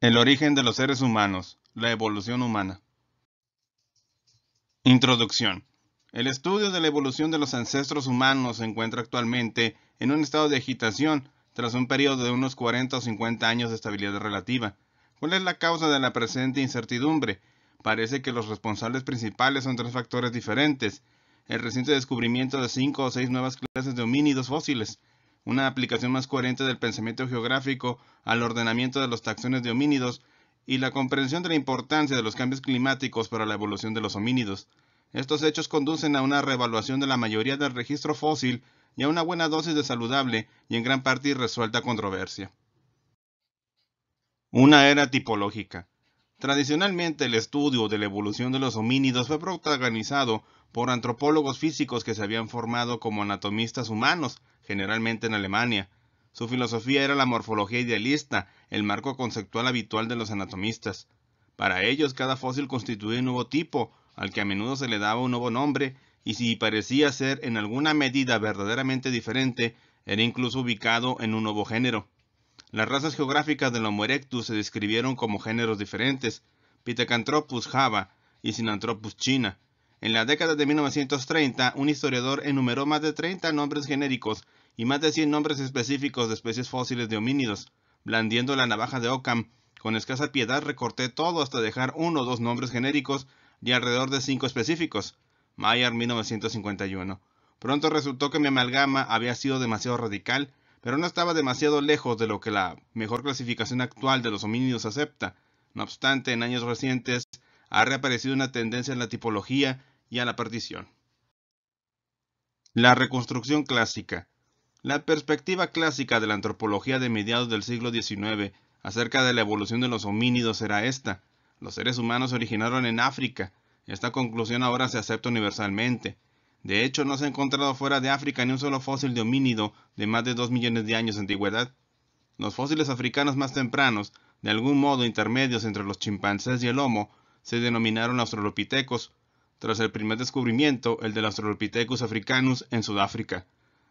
El origen de los seres humanos, la evolución humana. Introducción. El estudio de la evolución de los ancestros humanos se encuentra actualmente en un estado de agitación tras un periodo de unos 40 o 50 años de estabilidad relativa. ¿Cuál es la causa de la presente incertidumbre? Parece que los responsables principales son tres factores diferentes. El reciente descubrimiento de cinco o seis nuevas clases de homínidos fósiles, una aplicación más coherente del pensamiento geográfico al ordenamiento de los taxones de homínidos y la comprensión de la importancia de los cambios climáticos para la evolución de los homínidos. Estos hechos conducen a una reevaluación de la mayoría del registro fósil y a una buena dosis de saludable y en gran parte irresuelta controversia. Una era tipológica. Tradicionalmente el estudio de la evolución de los homínidos fue protagonizado por antropólogos físicos que se habían formado como anatomistas humanos, generalmente en Alemania. Su filosofía era la morfología idealista, el marco conceptual habitual de los anatomistas. Para ellos cada fósil constituía un nuevo tipo, al que a menudo se le daba un nuevo nombre, y si parecía ser en alguna medida verdaderamente diferente, era incluso ubicado en un nuevo género. Las razas geográficas del Homo erectus se describieron como géneros diferentes, Pithecanthropus java y Sinanthropus china. En la década de 1930, un historiador enumeró más de 30 nombres genéricos y más de 100 nombres específicos de especies fósiles de homínidos. Blandiendo la navaja de Ockham, con escasa piedad recorté todo hasta dejar uno o dos nombres genéricos y alrededor de cinco específicos. Mayer 1951. Pronto resultó que mi amalgama había sido demasiado radical, pero no estaba demasiado lejos de lo que la mejor clasificación actual de los homínidos acepta. No obstante, en años recientes ha reaparecido una tendencia en la tipología y a la partición. La reconstrucción clásica. La perspectiva clásica de la antropología de mediados del siglo XIX acerca de la evolución de los homínidos era esta. Los seres humanos se originaron en África. Esta conclusión ahora se acepta universalmente. De hecho, no se ha encontrado fuera de África ni un solo fósil de homínido de más de 2 millones de años de antigüedad. Los fósiles africanos más tempranos, de algún modo intermedios entre los chimpancés y el homo, se denominaron australopitecos, tras el primer descubrimiento, el del Australopithecus africanus en Sudáfrica.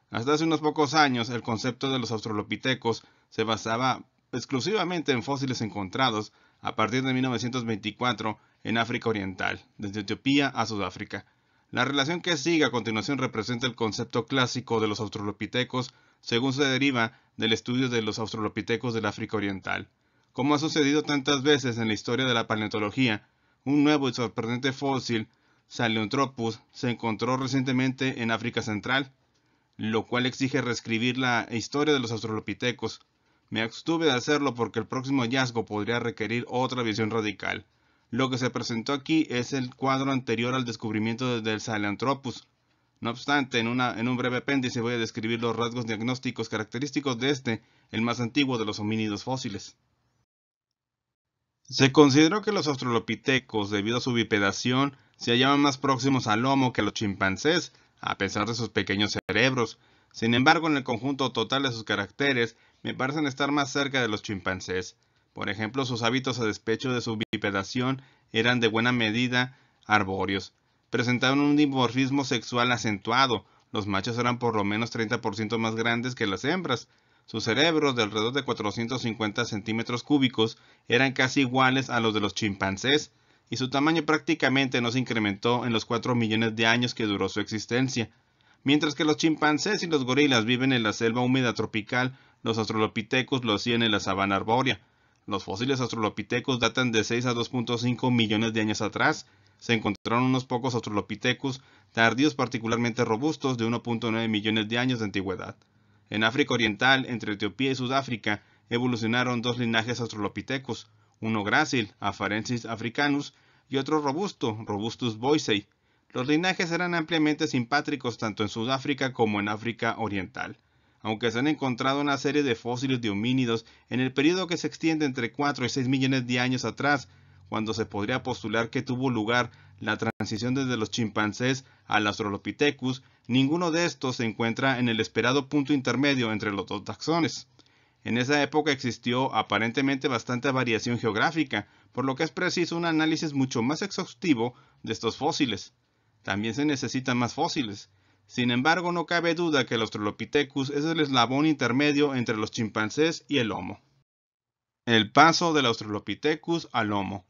Hasta hace unos pocos años, el concepto de los australopitecos se basaba exclusivamente en fósiles encontrados a partir de 1924 en África Oriental, desde Etiopía a Sudáfrica. La relación que sigue a continuación representa el concepto clásico de los australopitecos según se deriva del estudio de los australopitecos del África Oriental. Como ha sucedido tantas veces en la historia de la paleontología, un nuevo y sorprendente fósil, Saleontropus, se encontró recientemente en África Central, lo cual exige reescribir la historia de los australopitecos. Me abstuve de hacerlo porque el próximo hallazgo podría requerir otra visión radical. Lo que se presentó aquí es el cuadro anterior al descubrimiento del Sahelanthropus. No obstante, en, en un breve apéndice voy a describir los rasgos diagnósticos característicos de este, el más antiguo de los homínidos fósiles. Se consideró que los australopitecos, debido a su bipedación, se hallaban más próximos al lomo que a los chimpancés, a pesar de sus pequeños cerebros. Sin embargo, en el conjunto total de sus caracteres, me parecen estar más cerca de los chimpancés. Por ejemplo, sus hábitos a despecho de su bipedación eran de buena medida arbóreos. Presentaban un dimorfismo sexual acentuado. Los machos eran por lo menos 30% más grandes que las hembras. Sus cerebros, de alrededor de 450 centímetros cúbicos, eran casi iguales a los de los chimpancés y su tamaño prácticamente no se incrementó en los 4 millones de años que duró su existencia. Mientras que los chimpancés y los gorilas viven en la selva húmeda tropical, los australopitecos lo hacían en la sabana arbórea. Los fósiles australopitecos datan de 6 a 2.5 millones de años atrás. Se encontraron unos pocos australopitecos tardíos particularmente robustos de 1.9 millones de años de antigüedad. En África Oriental, entre Etiopía y Sudáfrica, evolucionaron dos linajes australopitecos, uno grácil, Afarensis africanus, y otro robusto, Robustus boisei. Los linajes eran ampliamente simpátricos tanto en Sudáfrica como en África Oriental, aunque se han encontrado una serie de fósiles de homínidos en el periodo que se extiende entre 4 y 6 millones de años atrás, cuando se podría postular que tuvo lugar la transición desde los chimpancés al Australopithecus, ninguno de estos se encuentra en el esperado punto intermedio entre los dos taxones. En esa época existió aparentemente bastante variación geográfica, por lo que es preciso un análisis mucho más exhaustivo de estos fósiles. También se necesitan más fósiles. Sin embargo, no cabe duda que el Australopithecus es el eslabón intermedio entre los chimpancés y el Homo. El paso del Australopithecus al Homo.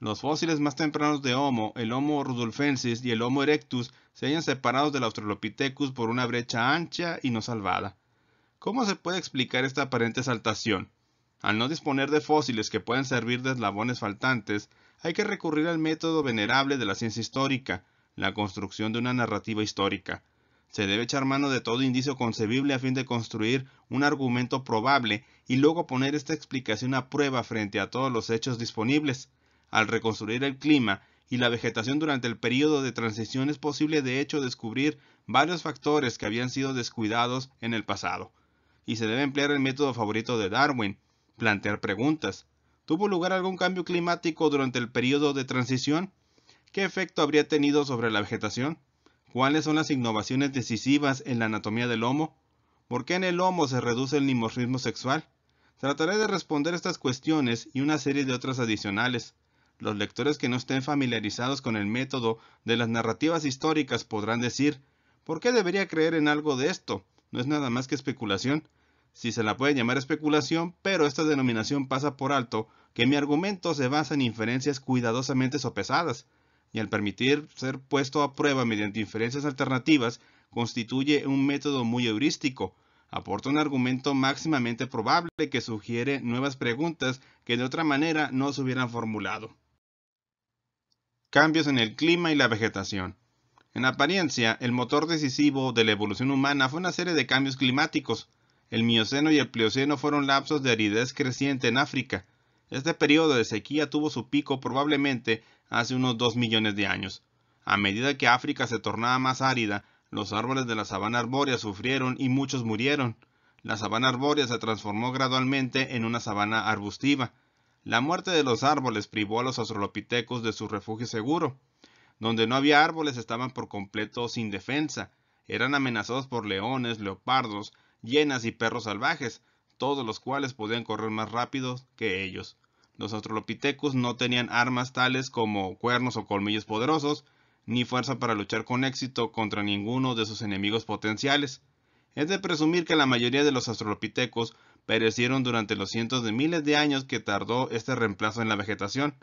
Los fósiles más tempranos de Homo, el Homo rudolfensis y el Homo erectus, se hallan separados del Australopithecus por una brecha ancha y no salvada. ¿Cómo se puede explicar esta aparente saltación? Al no disponer de fósiles que puedan servir de eslabones faltantes, hay que recurrir al método venerable de la ciencia histórica, la construcción de una narrativa histórica. Se debe echar mano de todo indicio concebible a fin de construir un argumento probable y luego poner esta explicación a prueba frente a todos los hechos disponibles. Al reconstruir el clima y la vegetación durante el período de transición es posible de hecho descubrir varios factores que habían sido descuidados en el pasado y se debe emplear el método favorito de Darwin, plantear preguntas. ¿Tuvo lugar algún cambio climático durante el periodo de transición? ¿Qué efecto habría tenido sobre la vegetación? ¿Cuáles son las innovaciones decisivas en la anatomía del lomo? ¿Por qué en el lomo se reduce el dimorfismo sexual? Trataré de responder estas cuestiones y una serie de otras adicionales. Los lectores que no estén familiarizados con el método de las narrativas históricas podrán decir, ¿por qué debería creer en algo de esto? No es nada más que especulación si se la puede llamar especulación, pero esta denominación pasa por alto que mi argumento se basa en inferencias cuidadosamente sopesadas, y al permitir ser puesto a prueba mediante inferencias alternativas, constituye un método muy heurístico, aporta un argumento máximamente probable que sugiere nuevas preguntas que de otra manera no se hubieran formulado. Cambios en el clima y la vegetación. En apariencia, el motor decisivo de la evolución humana fue una serie de cambios climáticos, el Mioceno y el Plioceno fueron lapsos de aridez creciente en África. Este periodo de sequía tuvo su pico probablemente hace unos 2 millones de años. A medida que África se tornaba más árida, los árboles de la sabana arbórea sufrieron y muchos murieron. La sabana arbórea se transformó gradualmente en una sabana arbustiva. La muerte de los árboles privó a los australopitecos de su refugio seguro. Donde no había árboles estaban por completo sin defensa. Eran amenazados por leones, leopardos, llenas y perros salvajes, todos los cuales podían correr más rápido que ellos. Los australopithecus no tenían armas tales como cuernos o colmillos poderosos, ni fuerza para luchar con éxito contra ninguno de sus enemigos potenciales. Es de presumir que la mayoría de los australopithecus perecieron durante los cientos de miles de años que tardó este reemplazo en la vegetación.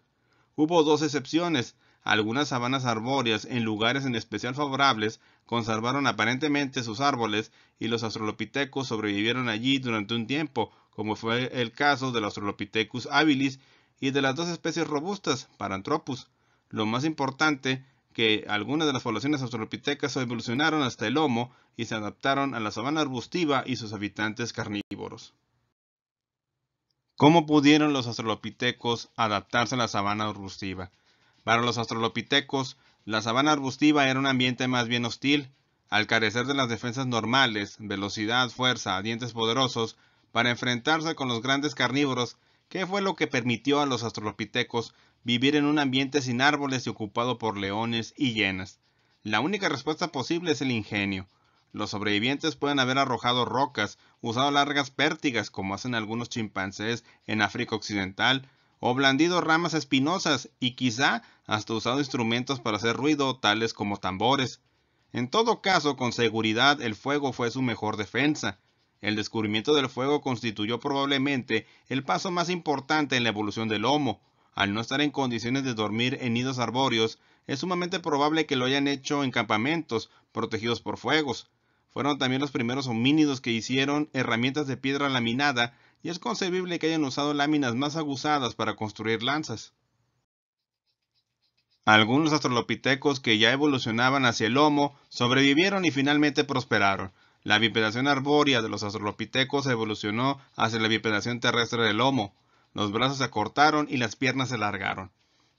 Hubo dos excepciones, algunas sabanas arbóreas en lugares en especial favorables conservaron aparentemente sus árboles y los australopithecus sobrevivieron allí durante un tiempo, como fue el caso del Australopithecus habilis y de las dos especies robustas, Paranthropus. Lo más importante que algunas de las poblaciones australopitecas evolucionaron hasta el lomo y se adaptaron a la sabana arbustiva y sus habitantes carnívoros. ¿Cómo pudieron los australopitecos adaptarse a la sabana arbustiva? Para los astrolopitecos, la sabana arbustiva era un ambiente más bien hostil, al carecer de las defensas normales, velocidad, fuerza, dientes poderosos, para enfrentarse con los grandes carnívoros, ¿Qué fue lo que permitió a los australopitecos vivir en un ambiente sin árboles y ocupado por leones y hienas. La única respuesta posible es el ingenio. Los sobrevivientes pueden haber arrojado rocas, usado largas pértigas como hacen algunos chimpancés en África Occidental o blandido ramas espinosas y quizá hasta usado instrumentos para hacer ruido, tales como tambores. En todo caso, con seguridad el fuego fue su mejor defensa. El descubrimiento del fuego constituyó probablemente el paso más importante en la evolución del lomo. Al no estar en condiciones de dormir en nidos arbóreos, es sumamente probable que lo hayan hecho en campamentos protegidos por fuegos. Fueron también los primeros homínidos que hicieron herramientas de piedra laminada y es concebible que hayan usado láminas más aguzadas para construir lanzas. Algunos astrolopitecos que ya evolucionaban hacia el lomo sobrevivieron y finalmente prosperaron. La bipedación arbórea de los astrolopitecos evolucionó hacia la bipedación terrestre del lomo. Los brazos se acortaron y las piernas se alargaron.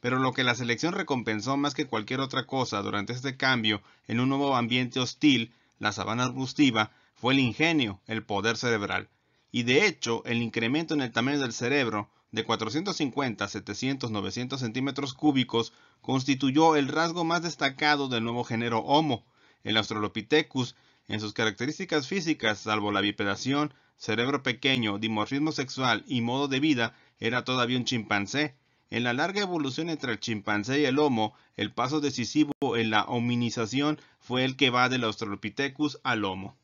Pero lo que la selección recompensó más que cualquier otra cosa durante este cambio en un nuevo ambiente hostil, la sabana arbustiva, fue el ingenio, el poder cerebral y de hecho el incremento en el tamaño del cerebro de 450 700 900 centímetros cúbicos constituyó el rasgo más destacado del nuevo género Homo. El Australopithecus, en sus características físicas, salvo la bipedación, cerebro pequeño, dimorfismo sexual y modo de vida, era todavía un chimpancé. En la larga evolución entre el chimpancé y el Homo, el paso decisivo en la hominización fue el que va del Australopithecus al Homo.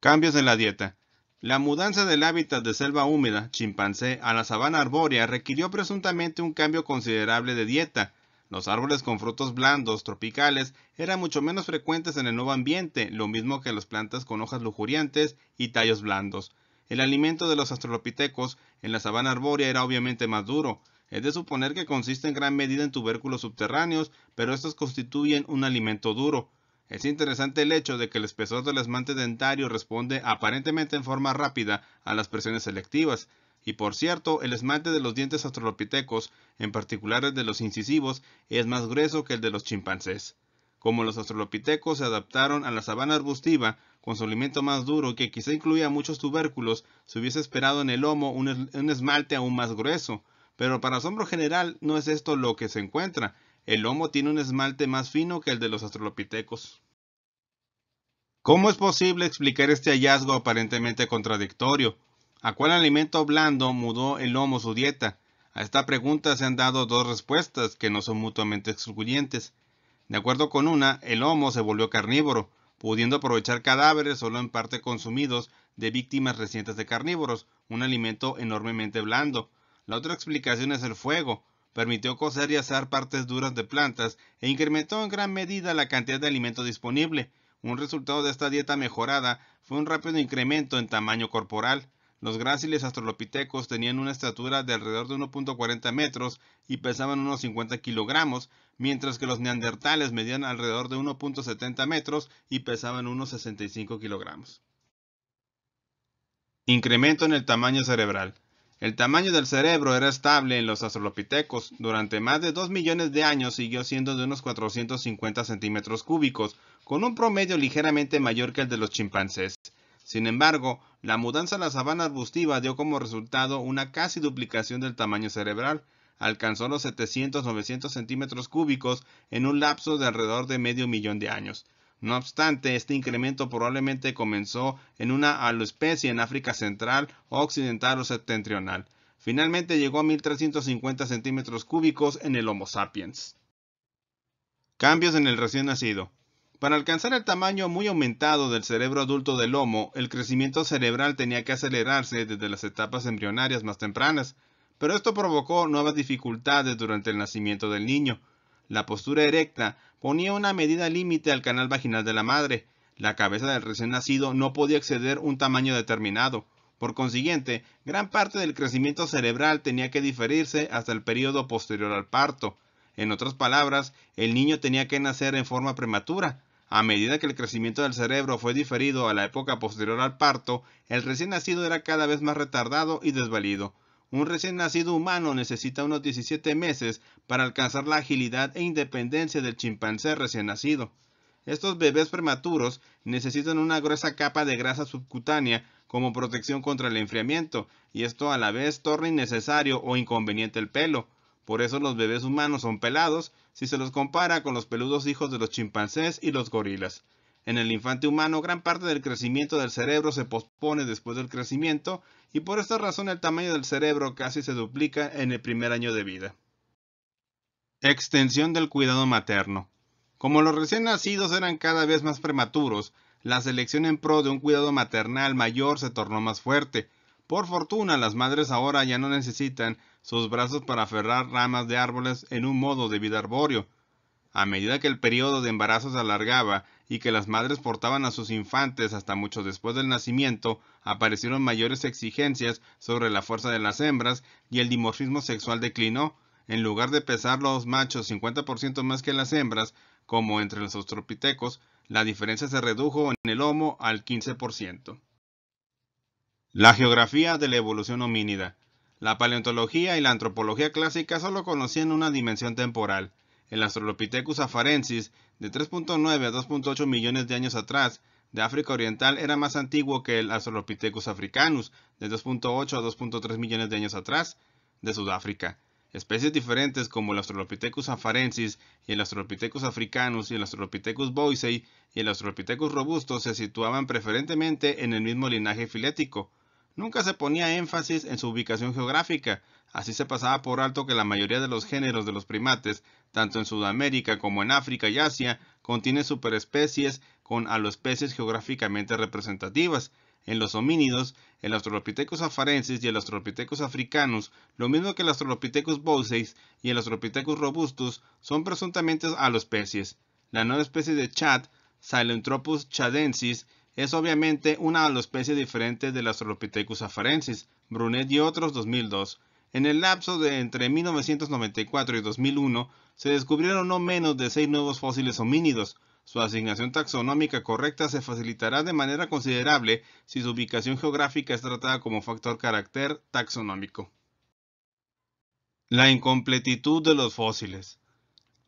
Cambios en la dieta. La mudanza del hábitat de selva húmeda, chimpancé, a la sabana arbórea requirió presuntamente un cambio considerable de dieta. Los árboles con frutos blandos, tropicales, eran mucho menos frecuentes en el nuevo ambiente, lo mismo que las plantas con hojas lujuriantes y tallos blandos. El alimento de los australopitecos en la sabana arbórea era obviamente más duro. Es de suponer que consiste en gran medida en tubérculos subterráneos, pero estos constituyen un alimento duro. Es interesante el hecho de que el espesor del esmalte dentario responde aparentemente en forma rápida a las presiones selectivas, y por cierto, el esmalte de los dientes australopitecos, en particular el de los incisivos, es más grueso que el de los chimpancés. Como los australopitecos se adaptaron a la sabana arbustiva, con su alimento más duro que quizá incluía muchos tubérculos, se hubiese esperado en el lomo un esmalte aún más grueso, pero para asombro general no es esto lo que se encuentra, el lomo tiene un esmalte más fino que el de los astrolopitecos. ¿Cómo es posible explicar este hallazgo aparentemente contradictorio? ¿A cuál alimento blando mudó el lomo su dieta? A esta pregunta se han dado dos respuestas que no son mutuamente excluyentes. De acuerdo con una, el lomo se volvió carnívoro, pudiendo aprovechar cadáveres solo en parte consumidos de víctimas recientes de carnívoros, un alimento enormemente blando. La otra explicación es el fuego, permitió coser y asar partes duras de plantas e incrementó en gran medida la cantidad de alimento disponible. Un resultado de esta dieta mejorada fue un rápido incremento en tamaño corporal. Los gráciles astrolopitecos tenían una estatura de alrededor de 1.40 metros y pesaban unos 50 kilogramos, mientras que los neandertales medían alrededor de 1.70 metros y pesaban unos 65 kilogramos. Incremento en el tamaño cerebral. El tamaño del cerebro era estable en los australopitecos. Durante más de 2 millones de años siguió siendo de unos 450 centímetros cúbicos, con un promedio ligeramente mayor que el de los chimpancés. Sin embargo, la mudanza a la sabana arbustiva dio como resultado una casi duplicación del tamaño cerebral. Alcanzó los 700-900 centímetros cúbicos en un lapso de alrededor de medio millón de años. No obstante, este incremento probablemente comenzó en una aloespecie en África Central, Occidental o Septentrional. Finalmente llegó a 1350 centímetros cúbicos en el Homo sapiens. Cambios en el recién nacido. Para alcanzar el tamaño muy aumentado del cerebro adulto del Homo, el crecimiento cerebral tenía que acelerarse desde las etapas embrionarias más tempranas, pero esto provocó nuevas dificultades durante el nacimiento del niño. La postura erecta ponía una medida límite al canal vaginal de la madre. La cabeza del recién nacido no podía exceder un tamaño determinado. Por consiguiente, gran parte del crecimiento cerebral tenía que diferirse hasta el periodo posterior al parto. En otras palabras, el niño tenía que nacer en forma prematura. A medida que el crecimiento del cerebro fue diferido a la época posterior al parto, el recién nacido era cada vez más retardado y desvalido. Un recién nacido humano necesita unos 17 meses para alcanzar la agilidad e independencia del chimpancé recién nacido. Estos bebés prematuros necesitan una gruesa capa de grasa subcutánea como protección contra el enfriamiento, y esto a la vez torna innecesario o inconveniente el pelo. Por eso los bebés humanos son pelados si se los compara con los peludos hijos de los chimpancés y los gorilas. En el infante humano, gran parte del crecimiento del cerebro se pospone después del crecimiento y por esta razón el tamaño del cerebro casi se duplica en el primer año de vida. Extensión del cuidado materno. Como los recién nacidos eran cada vez más prematuros, la selección en pro de un cuidado maternal mayor se tornó más fuerte. Por fortuna, las madres ahora ya no necesitan sus brazos para aferrar ramas de árboles en un modo de vida arbóreo, a medida que el periodo de embarazo se alargaba y que las madres portaban a sus infantes hasta mucho después del nacimiento, aparecieron mayores exigencias sobre la fuerza de las hembras y el dimorfismo sexual declinó. En lugar de pesar los machos 50% más que las hembras, como entre los australopitecos, la diferencia se redujo en el Homo al 15%. La geografía de la evolución homínida. La paleontología y la antropología clásica solo conocían una dimensión temporal el Australopithecus afarensis, de 3.9 a 2.8 millones de años atrás, de África Oriental era más antiguo que el Australopithecus africanus, de 2.8 a 2.3 millones de años atrás, de Sudáfrica. Especies diferentes como el Australopithecus afarensis y el Australopithecus africanus y el Australopithecus boisei y el Australopithecus robusto se situaban preferentemente en el mismo linaje filético. Nunca se ponía énfasis en su ubicación geográfica, así se pasaba por alto que la mayoría de los géneros de los primates tanto en Sudamérica como en África y Asia, contiene superespecies con aloespecies geográficamente representativas. En los homínidos, el Australopithecus afarensis y el Australopithecus africanus, lo mismo que el Australopithecus boisei y el Australopithecus robustus, son presuntamente aloespecies. La nueva especie de Chad, Sahelanthropus chadensis, es obviamente una aloespecie diferente del Australopithecus afarensis, Brunet y otros 2002. En el lapso de entre 1994 y 2001, se descubrieron no menos de seis nuevos fósiles homínidos. Su asignación taxonómica correcta se facilitará de manera considerable si su ubicación geográfica es tratada como factor carácter taxonómico. La incompletitud de los fósiles.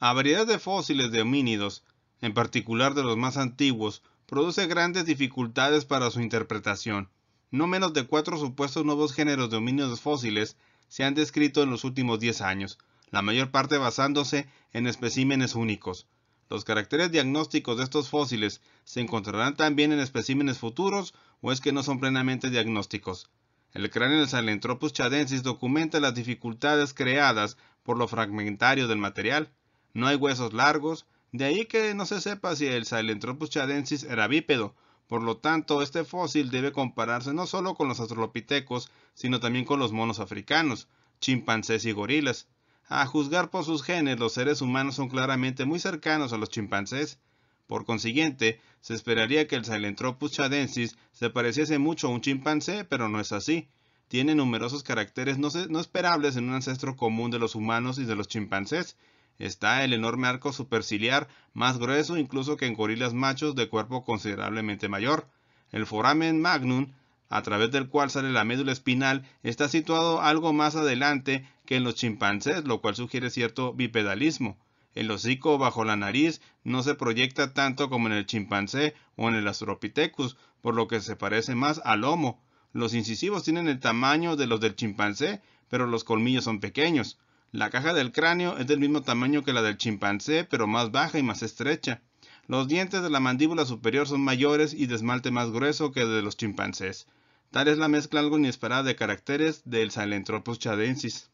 La variedad de fósiles de homínidos, en particular de los más antiguos, produce grandes dificultades para su interpretación. No menos de cuatro supuestos nuevos géneros de homínidos fósiles se han descrito en los últimos 10 años, la mayor parte basándose en especímenes únicos. Los caracteres diagnósticos de estos fósiles se encontrarán también en especímenes futuros o es que no son plenamente diagnósticos. El cráneo del Sahelanthropus chadensis documenta las dificultades creadas por lo fragmentario del material. No hay huesos largos, de ahí que no se sepa si el Sahelanthropus chadensis era bípedo por lo tanto, este fósil debe compararse no solo con los astrolopitecos, sino también con los monos africanos, chimpancés y gorilas. A juzgar por sus genes, los seres humanos son claramente muy cercanos a los chimpancés. Por consiguiente, se esperaría que el Sahelanthropus chadensis se pareciese mucho a un chimpancé, pero no es así. Tiene numerosos caracteres no, no esperables en un ancestro común de los humanos y de los chimpancés, está el enorme arco superciliar más grueso incluso que en gorilas machos de cuerpo considerablemente mayor. El foramen magnum, a través del cual sale la médula espinal, está situado algo más adelante que en los chimpancés, lo cual sugiere cierto bipedalismo. El hocico bajo la nariz no se proyecta tanto como en el chimpancé o en el astropithecus, por lo que se parece más al lomo. Los incisivos tienen el tamaño de los del chimpancé, pero los colmillos son pequeños. La caja del cráneo es del mismo tamaño que la del chimpancé, pero más baja y más estrecha. Los dientes de la mandíbula superior son mayores y de esmalte más grueso que el de los chimpancés. Tal es la mezcla algo inesperada de caracteres del Salentropus chadensis.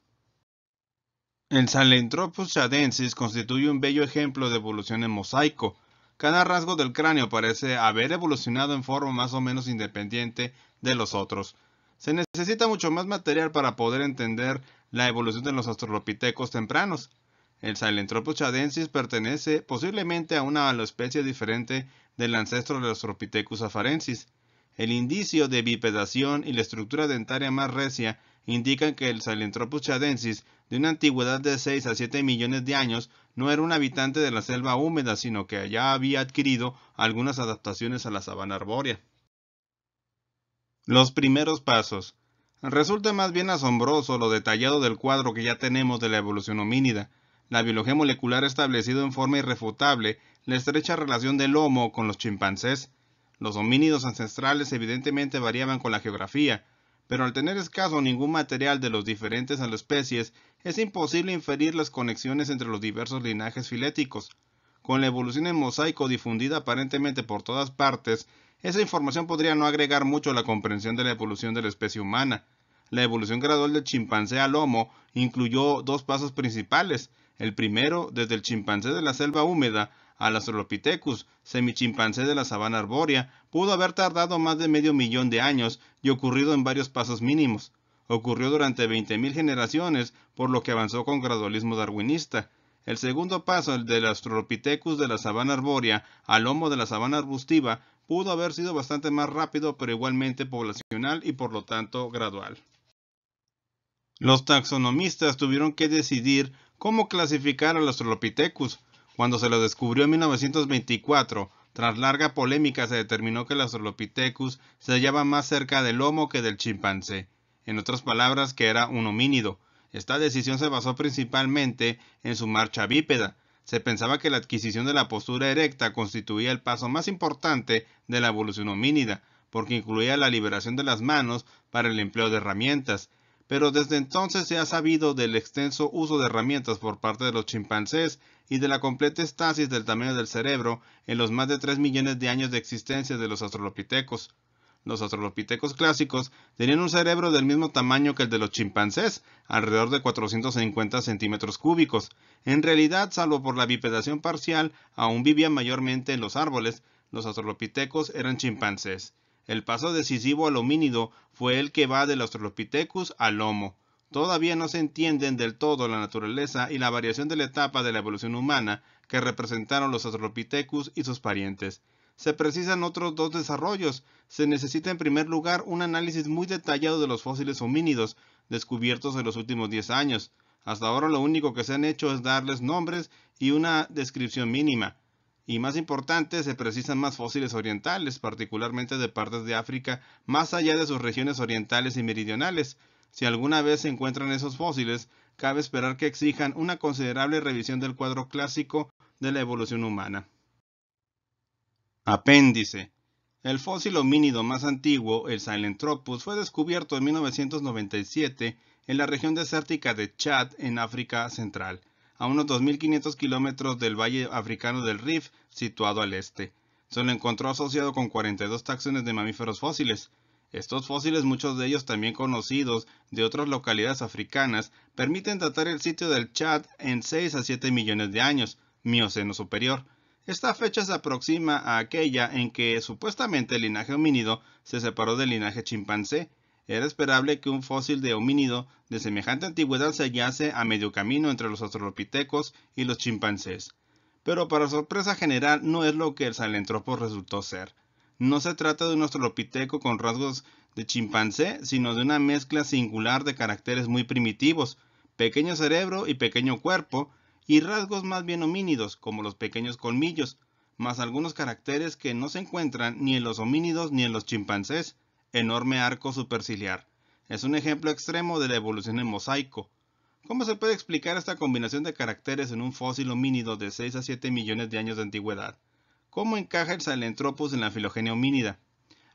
El Salentropus chadensis constituye un bello ejemplo de evolución en mosaico. Cada rasgo del cráneo parece haber evolucionado en forma más o menos independiente de los otros. Se necesita mucho más material para poder entender la evolución de los australopitecos tempranos. El Silentropus chadensis pertenece posiblemente a una especie diferente del ancestro de los Australopithecus afarensis. El indicio de bipedación y la estructura dentaria más recia indican que el Silentropus chadensis, de una antigüedad de 6 a 7 millones de años, no era un habitante de la selva húmeda, sino que ya había adquirido algunas adaptaciones a la sabana arbórea. Los primeros pasos. Resulta más bien asombroso lo detallado del cuadro que ya tenemos de la evolución homínida. La biología molecular ha establecido en forma irrefutable la estrecha relación del Homo con los chimpancés. Los homínidos ancestrales evidentemente variaban con la geografía, pero al tener escaso ningún material de los diferentes a las especies, es imposible inferir las conexiones entre los diversos linajes filéticos. Con la evolución en mosaico difundida aparentemente por todas partes, esa información podría no agregar mucho a la comprensión de la evolución de la especie humana. La evolución gradual del chimpancé al lomo incluyó dos pasos principales. El primero, desde el chimpancé de la selva húmeda al Australopithecus, semichimpancé de la sabana arbórea, pudo haber tardado más de medio millón de años y ocurrido en varios pasos mínimos. Ocurrió durante 20.000 generaciones, por lo que avanzó con gradualismo darwinista. El segundo paso, el del Australopithecus de la sabana arbórea al lomo de la sabana arbustiva, pudo haber sido bastante más rápido pero igualmente poblacional y por lo tanto gradual. Los taxonomistas tuvieron que decidir cómo clasificar al Australopithecus. Cuando se lo descubrió en 1924, tras larga polémica se determinó que el Australopithecus se hallaba más cerca del lomo que del chimpancé, en otras palabras que era un homínido. Esta decisión se basó principalmente en su marcha bípeda, se pensaba que la adquisición de la postura erecta constituía el paso más importante de la evolución homínida, porque incluía la liberación de las manos para el empleo de herramientas, pero desde entonces se ha sabido del extenso uso de herramientas por parte de los chimpancés y de la completa estasis del tamaño del cerebro en los más de 3 millones de años de existencia de los australopitecos. Los australopitecos clásicos tenían un cerebro del mismo tamaño que el de los chimpancés, alrededor de 450 centímetros cúbicos. En realidad, salvo por la bipedación parcial, aún vivían mayormente en los árboles, los australopitecos eran chimpancés. El paso decisivo al homínido fue el que va del Australopithecus al Homo. Todavía no se entienden del todo la naturaleza y la variación de la etapa de la evolución humana que representaron los Australopithecus y sus parientes se precisan otros dos desarrollos. Se necesita en primer lugar un análisis muy detallado de los fósiles homínidos descubiertos en los últimos 10 años. Hasta ahora lo único que se han hecho es darles nombres y una descripción mínima. Y más importante, se precisan más fósiles orientales, particularmente de partes de África, más allá de sus regiones orientales y meridionales. Si alguna vez se encuentran esos fósiles, cabe esperar que exijan una considerable revisión del cuadro clásico de la evolución humana. Apéndice. El fósil homínido más antiguo, el Silentropus, fue descubierto en 1997 en la región desértica de Chad, en África Central, a unos 2.500 kilómetros del valle africano del Rift, situado al este. Se lo encontró asociado con 42 taxones de mamíferos fósiles. Estos fósiles, muchos de ellos también conocidos de otras localidades africanas, permiten datar el sitio del Chad en 6 a 7 millones de años, Mioceno superior, esta fecha se aproxima a aquella en que supuestamente el linaje homínido se separó del linaje chimpancé. Era esperable que un fósil de homínido de semejante antigüedad se hallase a medio camino entre los australopitecos y los chimpancés. Pero para sorpresa general no es lo que el salentropo resultó ser. No se trata de un australopiteco con rasgos de chimpancé, sino de una mezcla singular de caracteres muy primitivos, pequeño cerebro y pequeño cuerpo, y rasgos más bien homínidos, como los pequeños colmillos, más algunos caracteres que no se encuentran ni en los homínidos ni en los chimpancés, enorme arco superciliar. Es un ejemplo extremo de la evolución en mosaico. ¿Cómo se puede explicar esta combinación de caracteres en un fósil homínido de 6 a 7 millones de años de antigüedad? ¿Cómo encaja el Sahelanthropus en la filogenia homínida?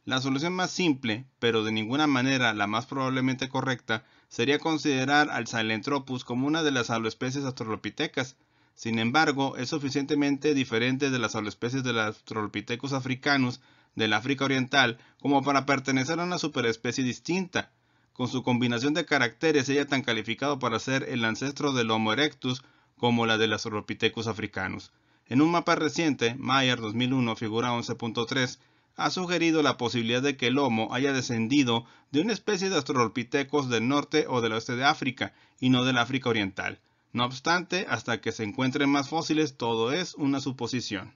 La solución más simple, pero de ninguna manera la más probablemente correcta, sería considerar al Sahelanthropus como una de las aloespecies australopitecas. Sin embargo, es suficientemente diferente de las aloespecies de los australopithecus africanus del África Oriental como para pertenecer a una superespecie distinta. Con su combinación de caracteres, ella tan calificado para ser el ancestro del Homo erectus como la de los Australopithecus africanus. En un mapa reciente, Mayer 2001, figura 11.3, ha sugerido la posibilidad de que el Homo haya descendido de una especie de australopitecos del norte o del oeste de África, y no del África Oriental. No obstante, hasta que se encuentren más fósiles, todo es una suposición.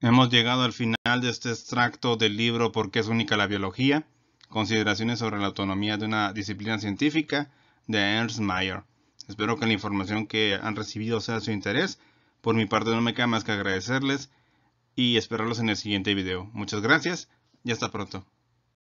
Hemos llegado al final de este extracto del libro ¿Por qué es única la biología? Consideraciones sobre la autonomía de una disciplina científica de Ernst Mayr. Espero que la información que han recibido sea de su interés. Por mi parte no me queda más que agradecerles y esperarlos en el siguiente video. Muchas gracias y hasta pronto.